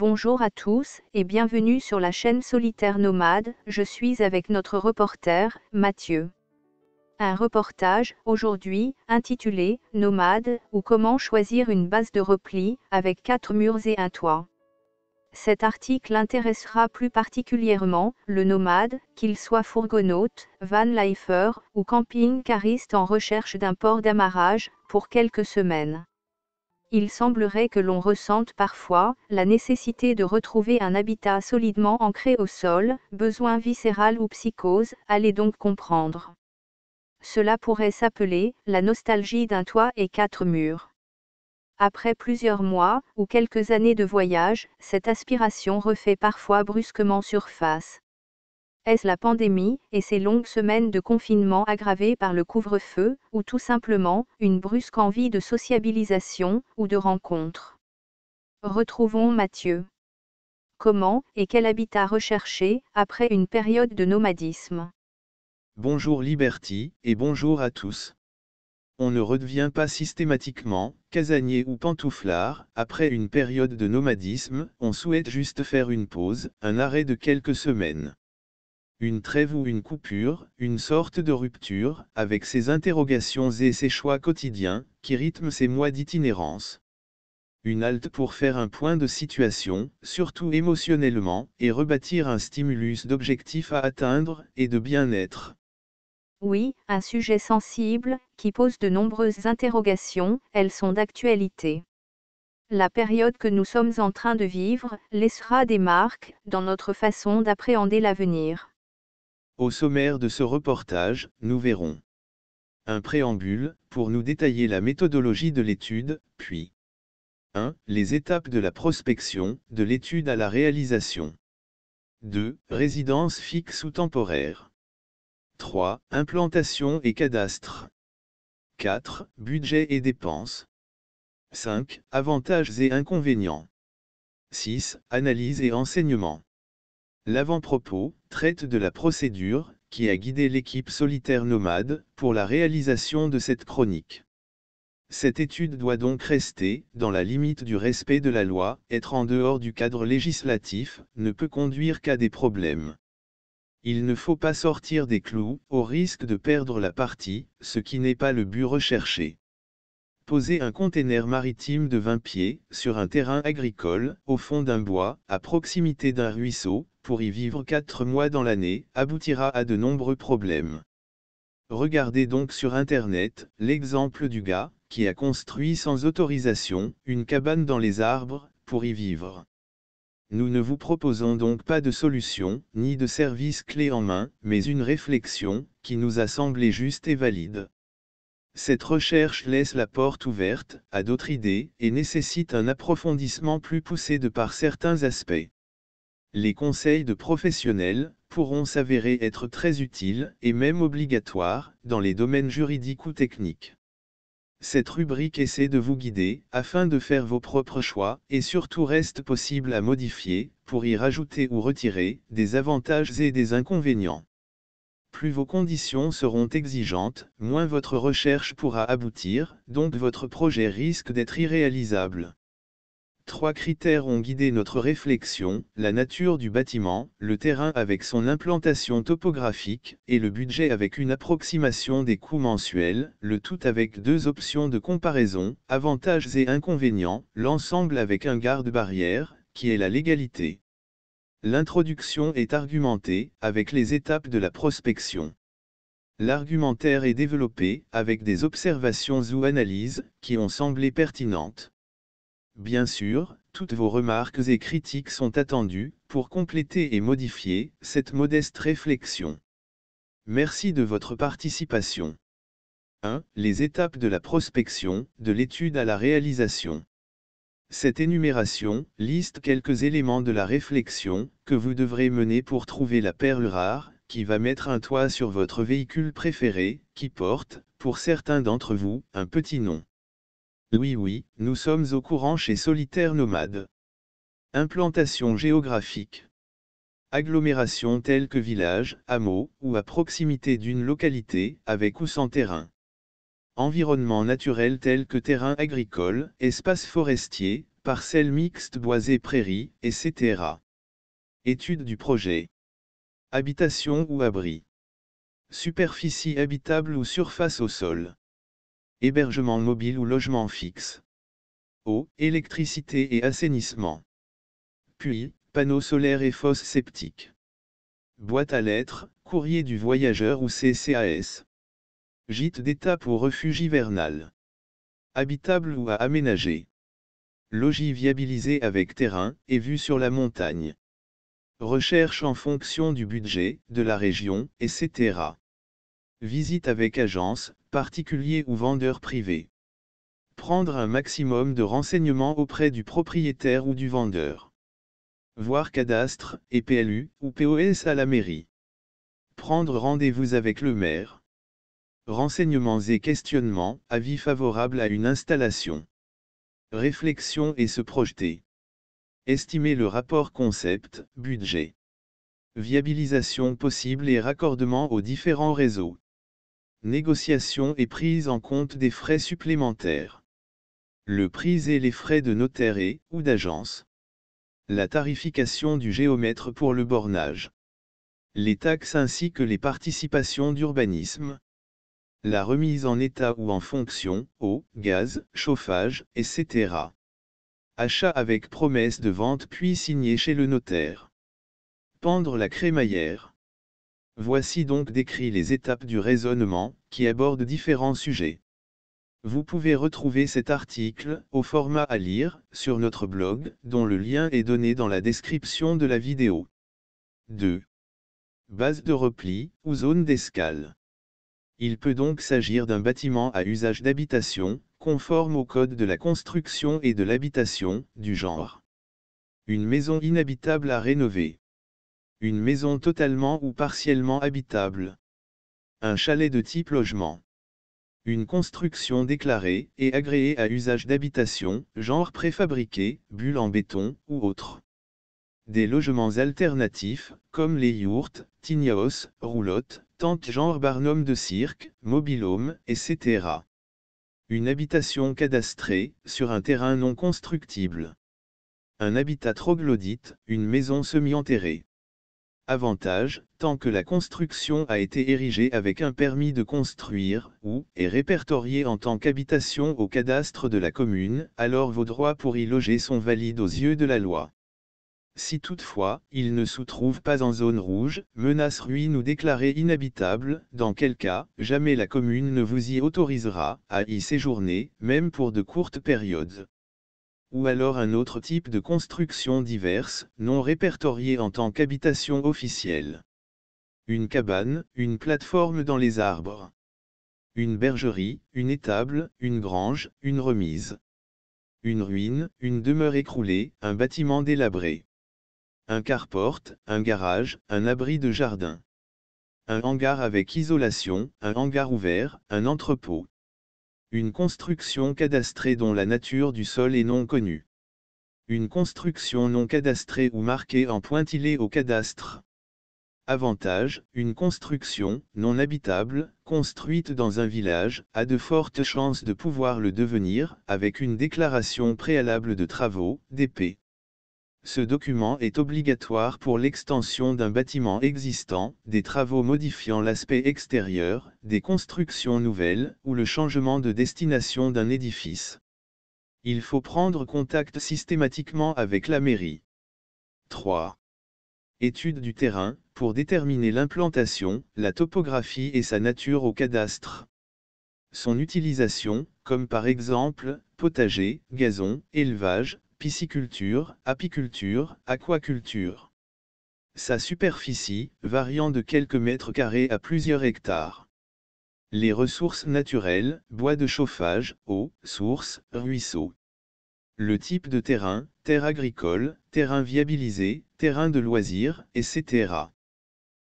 Bonjour à tous et bienvenue sur la chaîne Solitaire Nomade, je suis avec notre reporter, Mathieu. Un reportage, aujourd'hui, intitulé « Nomade » ou comment choisir une base de repli, avec quatre murs et un toit. Cet article intéressera plus particulièrement le nomade, qu'il soit fourgonaute, van ou camping-cariste en recherche d'un port d'amarrage, pour quelques semaines il semblerait que l'on ressente parfois la nécessité de retrouver un habitat solidement ancré au sol, besoin viscéral ou psychose, allez donc comprendre. Cela pourrait s'appeler la nostalgie d'un toit et quatre murs. Après plusieurs mois ou quelques années de voyage, cette aspiration refait parfois brusquement surface. Est-ce la pandémie et ces longues semaines de confinement aggravées par le couvre-feu, ou tout simplement une brusque envie de sociabilisation ou de rencontre Retrouvons Mathieu. Comment et quel habitat rechercher après une période de nomadisme Bonjour Liberty, et bonjour à tous. On ne redevient pas systématiquement, casanier ou pantouflard, après une période de nomadisme, on souhaite juste faire une pause, un arrêt de quelques semaines une trêve ou une coupure, une sorte de rupture, avec ses interrogations et ses choix quotidiens, qui rythment ses mois d'itinérance. Une halte pour faire un point de situation, surtout émotionnellement, et rebâtir un stimulus d'objectifs à atteindre, et de bien-être. Oui, un sujet sensible, qui pose de nombreuses interrogations, elles sont d'actualité. La période que nous sommes en train de vivre laissera des marques dans notre façon d'appréhender l'avenir. Au sommaire de ce reportage, nous verrons un préambule, pour nous détailler la méthodologie de l'étude, puis 1. Les étapes de la prospection, de l'étude à la réalisation. 2. Résidence fixe ou temporaire. 3. Implantation et cadastre. 4. Budget et dépenses. 5. Avantages et inconvénients. 6. Analyse et enseignement. L'avant-propos traite de la procédure qui a guidé l'équipe solitaire nomade pour la réalisation de cette chronique. Cette étude doit donc rester dans la limite du respect de la loi, être en dehors du cadre législatif ne peut conduire qu'à des problèmes. Il ne faut pas sortir des clous au risque de perdre la partie, ce qui n'est pas le but recherché. Poser un conteneur maritime de 20 pieds sur un terrain agricole, au fond d'un bois, à proximité d'un ruisseau, pour y vivre 4 mois dans l'année, aboutira à de nombreux problèmes. Regardez donc sur Internet l'exemple du gars qui a construit sans autorisation une cabane dans les arbres pour y vivre. Nous ne vous proposons donc pas de solution, ni de service clé en main, mais une réflexion qui nous a semblé juste et valide. Cette recherche laisse la porte ouverte à d'autres idées et nécessite un approfondissement plus poussé de par certains aspects. Les conseils de professionnels pourront s'avérer être très utiles et même obligatoires dans les domaines juridiques ou techniques. Cette rubrique essaie de vous guider afin de faire vos propres choix et surtout reste possible à modifier pour y rajouter ou retirer des avantages et des inconvénients. Plus vos conditions seront exigeantes, moins votre recherche pourra aboutir, donc votre projet risque d'être irréalisable. Trois critères ont guidé notre réflexion, la nature du bâtiment, le terrain avec son implantation topographique, et le budget avec une approximation des coûts mensuels, le tout avec deux options de comparaison, avantages et inconvénients, l'ensemble avec un garde-barrière, qui est la légalité. L'introduction est argumentée avec les étapes de la prospection. L'argumentaire est développé avec des observations ou analyses qui ont semblé pertinentes. Bien sûr, toutes vos remarques et critiques sont attendues pour compléter et modifier cette modeste réflexion. Merci de votre participation. 1. Les étapes de la prospection, de l'étude à la réalisation. Cette énumération liste quelques éléments de la réflexion que vous devrez mener pour trouver la perle rare qui va mettre un toit sur votre véhicule préféré, qui porte, pour certains d'entre vous, un petit nom. Oui oui, nous sommes au courant chez Solitaire Nomade. Implantation géographique. Agglomération telle que village, hameau, ou à proximité d'une localité, avec ou sans terrain environnement naturel tel que terrain agricole, espaces forestiers, parcelles mixtes boisées, prairies, etc. Étude du projet. Habitation ou abri. Superficie habitable ou surface au sol. Hébergement mobile ou logement fixe. Eau, électricité et assainissement. Puis, panneaux solaires et fosses septiques. Boîte à lettres, courrier du voyageur ou CCAS. Gîte d'étape ou refuge hivernal. Habitable ou à aménager. Logis viabilisé avec terrain et vue sur la montagne. Recherche en fonction du budget, de la région, etc. Visite avec agence, particulier ou vendeur privé. Prendre un maximum de renseignements auprès du propriétaire ou du vendeur. Voir cadastre et PLU ou POS à la mairie. Prendre rendez-vous avec le maire, Renseignements et questionnements, avis favorable à une installation. Réflexion et se projeter. Estimer le rapport concept, budget. Viabilisation possible et raccordement aux différents réseaux. Négociation et prise en compte des frais supplémentaires. Le prix et les frais de notaire et, ou d'agence. La tarification du géomètre pour le bornage. Les taxes ainsi que les participations d'urbanisme, la remise en état ou en fonction, eau, gaz, chauffage, etc. Achat avec promesse de vente puis signé chez le notaire. Pendre la crémaillère. Voici donc décrit les étapes du raisonnement, qui abordent différents sujets. Vous pouvez retrouver cet article, au format à lire, sur notre blog, dont le lien est donné dans la description de la vidéo. 2. Base de repli, ou zone d'escale. Il peut donc s'agir d'un bâtiment à usage d'habitation, conforme au code de la construction et de l'habitation, du genre. Une maison inhabitable à rénover. Une maison totalement ou partiellement habitable. Un chalet de type logement. Une construction déclarée et agréée à usage d'habitation, genre préfabriqué, bulle en béton ou autre. Des logements alternatifs, comme les yurts, tignaos, roulottes, Tente, genre barnum de cirque, mobilhome, etc. Une habitation cadastrée, sur un terrain non constructible. Un habitat troglodyte, une maison semi-enterrée. Avantage, tant que la construction a été érigée avec un permis de construire, ou est répertoriée en tant qu'habitation au cadastre de la commune, alors vos droits pour y loger sont valides aux yeux de la loi. Si toutefois, il ne se trouve pas en zone rouge, menace ruine ou déclarée inhabitable, dans quel cas, jamais la commune ne vous y autorisera à y séjourner, même pour de courtes périodes. Ou alors un autre type de construction diverse, non répertoriée en tant qu'habitation officielle. Une cabane, une plateforme dans les arbres. Une bergerie, une étable, une grange, une remise. Une ruine, une demeure écroulée, un bâtiment délabré un carport, un garage, un abri de jardin. Un hangar avec isolation, un hangar ouvert, un entrepôt. Une construction cadastrée dont la nature du sol est non connue. Une construction non cadastrée ou marquée en pointillé au cadastre. Avantage, une construction, non habitable, construite dans un village, a de fortes chances de pouvoir le devenir, avec une déclaration préalable de travaux, d'épée. Ce document est obligatoire pour l'extension d'un bâtiment existant, des travaux modifiant l'aspect extérieur, des constructions nouvelles, ou le changement de destination d'un édifice. Il faut prendre contact systématiquement avec la mairie. 3. Étude du terrain, pour déterminer l'implantation, la topographie et sa nature au cadastre. Son utilisation, comme par exemple, potager, gazon, élevage, pisciculture, apiculture, aquaculture. Sa superficie, variant de quelques mètres carrés à plusieurs hectares. Les ressources naturelles, bois de chauffage, eau, sources, ruisseaux. Le type de terrain, terre agricole, terrain viabilisé, terrain de loisirs, etc.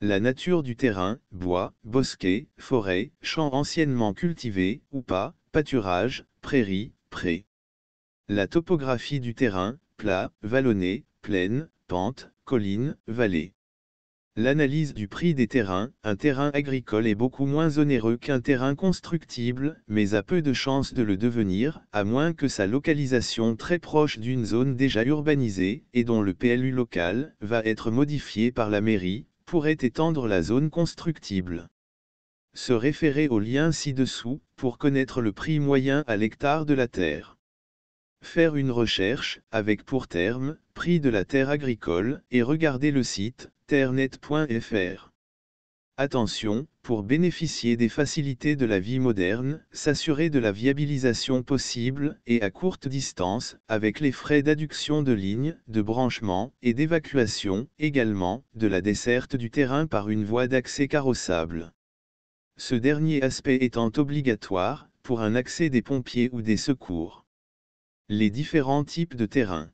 La nature du terrain, bois, bosquet, forêt, champs anciennement cultivés ou pas, pâturage, prairies, prés. La topographie du terrain, plat, vallonné, plaine, pente, colline, vallée. L'analyse du prix des terrains, un terrain agricole est beaucoup moins onéreux qu'un terrain constructible, mais a peu de chances de le devenir, à moins que sa localisation très proche d'une zone déjà urbanisée, et dont le PLU local, va être modifié par la mairie, pourrait étendre la zone constructible. Se référer au lien ci-dessous, pour connaître le prix moyen à l'hectare de la terre faire une recherche, avec pour terme, prix de la terre agricole, et regarder le site, terrenet.fr. Attention, pour bénéficier des facilités de la vie moderne, s'assurer de la viabilisation possible et à courte distance, avec les frais d'adduction de lignes, de branchement et d'évacuation, également, de la desserte du terrain par une voie d'accès carrossable. Ce dernier aspect étant obligatoire, pour un accès des pompiers ou des secours. Les différents types de terrain.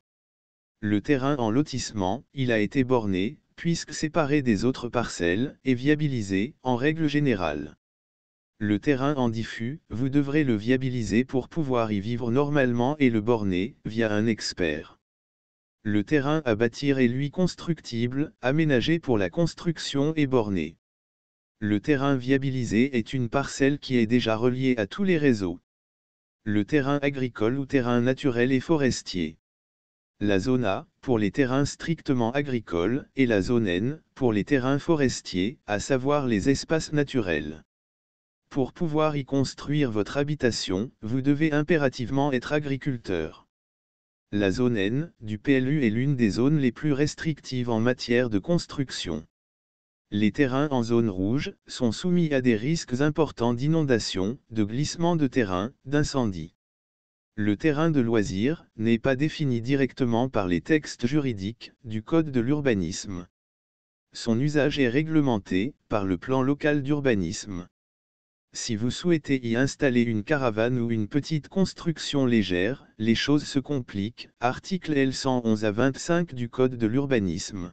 Le terrain en lotissement, il a été borné, puisque séparé des autres parcelles, et viabilisé, en règle générale. Le terrain en diffus, vous devrez le viabiliser pour pouvoir y vivre normalement et le borner, via un expert. Le terrain à bâtir est lui constructible, aménagé pour la construction et borné. Le terrain viabilisé est une parcelle qui est déjà reliée à tous les réseaux le terrain agricole ou terrain naturel et forestier. La zone A, pour les terrains strictement agricoles, et la zone N, pour les terrains forestiers, à savoir les espaces naturels. Pour pouvoir y construire votre habitation, vous devez impérativement être agriculteur. La zone N du PLU est l'une des zones les plus restrictives en matière de construction les terrains en zone rouge sont soumis à des risques importants d'inondation, de glissement de terrain, d'incendie. Le terrain de loisir n'est pas défini directement par les textes juridiques du Code de l'urbanisme. Son usage est réglementé par le plan local d'urbanisme. Si vous souhaitez y installer une caravane ou une petite construction légère, les choses se compliquent. Article L111 à 25 du Code de l'urbanisme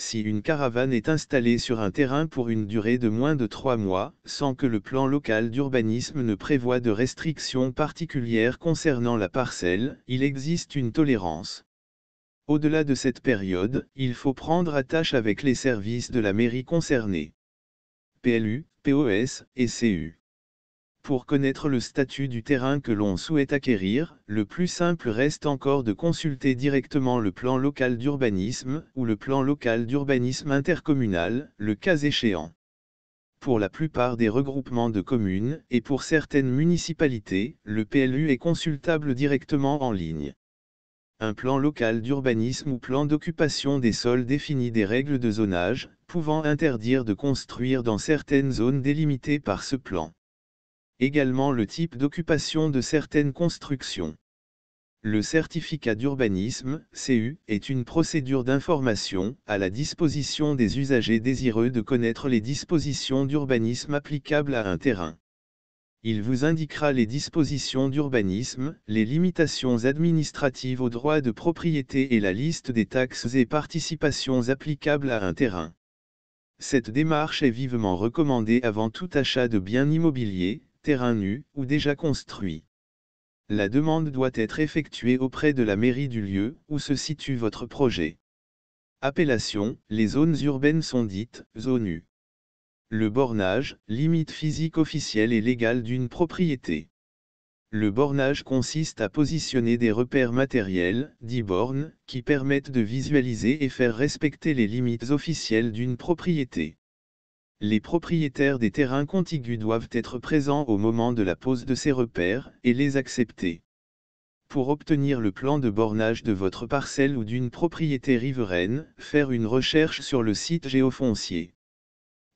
si une caravane est installée sur un terrain pour une durée de moins de trois mois, sans que le plan local d'urbanisme ne prévoit de restrictions particulières concernant la parcelle, il existe une tolérance. Au-delà de cette période, il faut prendre attache avec les services de la mairie concernée. PLU, POS et CU. Pour connaître le statut du terrain que l'on souhaite acquérir, le plus simple reste encore de consulter directement le plan local d'urbanisme ou le plan local d'urbanisme intercommunal, le cas échéant. Pour la plupart des regroupements de communes et pour certaines municipalités, le PLU est consultable directement en ligne. Un plan local d'urbanisme ou plan d'occupation des sols définit des règles de zonage, pouvant interdire de construire dans certaines zones délimitées par ce plan également le type d'occupation de certaines constructions. Le certificat d'urbanisme, CU, est une procédure d'information à la disposition des usagers désireux de connaître les dispositions d'urbanisme applicables à un terrain. Il vous indiquera les dispositions d'urbanisme, les limitations administratives aux droits de propriété et la liste des taxes et participations applicables à un terrain. Cette démarche est vivement recommandée avant tout achat de biens immobiliers, terrain nu ou déjà construit. La demande doit être effectuée auprès de la mairie du lieu où se situe votre projet. Appellation, les zones urbaines sont dites zones U. Le bornage, limite physique officielle et légale d'une propriété. Le bornage consiste à positionner des repères matériels, dits bornes, qui permettent de visualiser et faire respecter les limites officielles d'une propriété les propriétaires des terrains contigus doivent être présents au moment de la pose de ces repères et les accepter. Pour obtenir le plan de bornage de votre parcelle ou d'une propriété riveraine, faire une recherche sur le site géofoncier.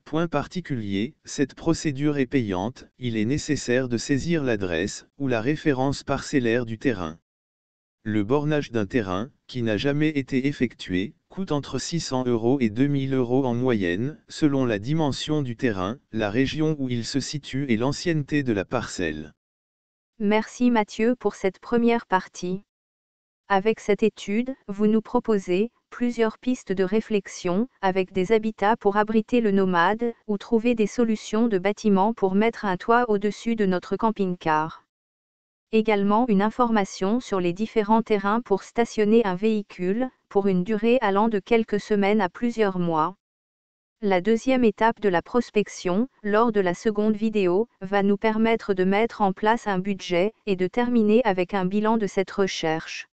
Point particulier, cette procédure est payante, il est nécessaire de saisir l'adresse ou la référence parcellaire du terrain. Le bornage d'un terrain, qui n'a jamais été effectué, coûte entre 600 euros et 2000 euros en moyenne, selon la dimension du terrain, la région où il se situe et l'ancienneté de la parcelle. Merci Mathieu pour cette première partie. Avec cette étude, vous nous proposez plusieurs pistes de réflexion, avec des habitats pour abriter le nomade, ou trouver des solutions de bâtiments pour mettre un toit au-dessus de notre camping-car. Également une information sur les différents terrains pour stationner un véhicule, pour une durée allant de quelques semaines à plusieurs mois. La deuxième étape de la prospection, lors de la seconde vidéo, va nous permettre de mettre en place un budget et de terminer avec un bilan de cette recherche.